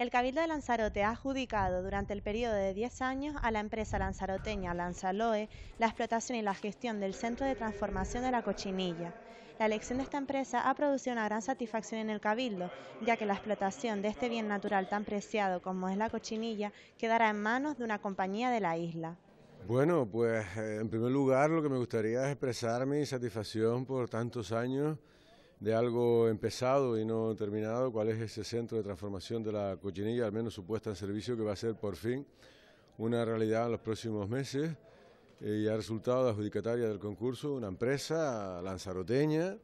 El Cabildo de Lanzarote ha adjudicado durante el periodo de 10 años a la empresa lanzaroteña Lanzaloe la explotación y la gestión del Centro de Transformación de la Cochinilla. La elección de esta empresa ha producido una gran satisfacción en el Cabildo, ya que la explotación de este bien natural tan preciado como es la cochinilla quedará en manos de una compañía de la isla. Bueno, pues eh, en primer lugar lo que me gustaría es expresar mi satisfacción por tantos años de algo empezado y no terminado, cuál es ese centro de transformación de la cochinilla, al menos supuesta puesta en servicio, que va a ser por fin una realidad en los próximos meses. Eh, y ha resultado la adjudicataria del concurso una empresa lanzaroteña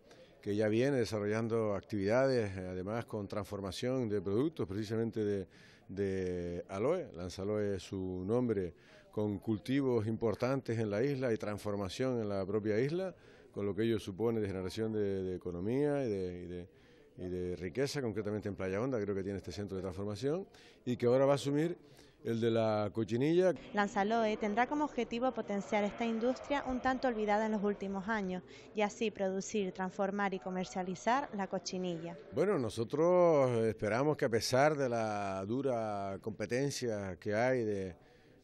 que ya viene desarrollando actividades, eh, además con transformación de productos, precisamente de, de aloe. Lanzaloe es su nombre, con cultivos importantes en la isla y transformación en la propia isla con lo que ello supone de generación de, economía y de, y de riqueza, concretamente en Playa Honda, creo que tiene este centro de transformación, y que ahora va a asumir el de la cochinilla. Lanzaloe tendrá como objetivo potenciar esta industria un tanto olvidada en los últimos años y así producir, transformar y comercializar la cochinilla. Bueno, nosotros esperamos que a pesar de la dura competencia que hay de,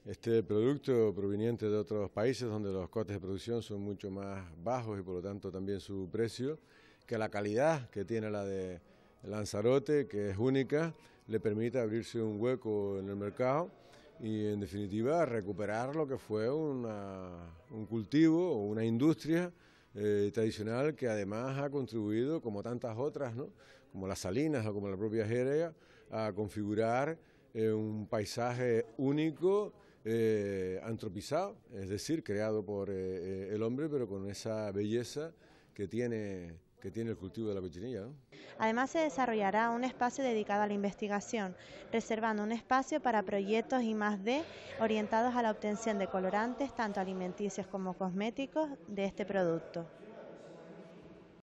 este producto proveniente de otros países donde los costes de producción son mucho más bajos y por lo tanto también su precio, que la calidad que tiene la de Lanzarote, que es única, le permite abrirse un hueco en el mercado y en definitiva recuperar lo que fue un cultivo o una industria eh, tradicional que además ha contribuido, como tantas otras, ¿no? como las salinas o como la propia jerega, a configurar eh, un paisaje único eh, antropizado, es decir, creado por eh, eh, el hombre, pero con esa belleza que tiene que tiene el cultivo de la pechinilla. Además se desarrollará un espacio dedicado a la investigación, reservando un espacio para proyectos y más de orientados a la obtención de colorantes tanto alimenticios como cosméticos de este producto.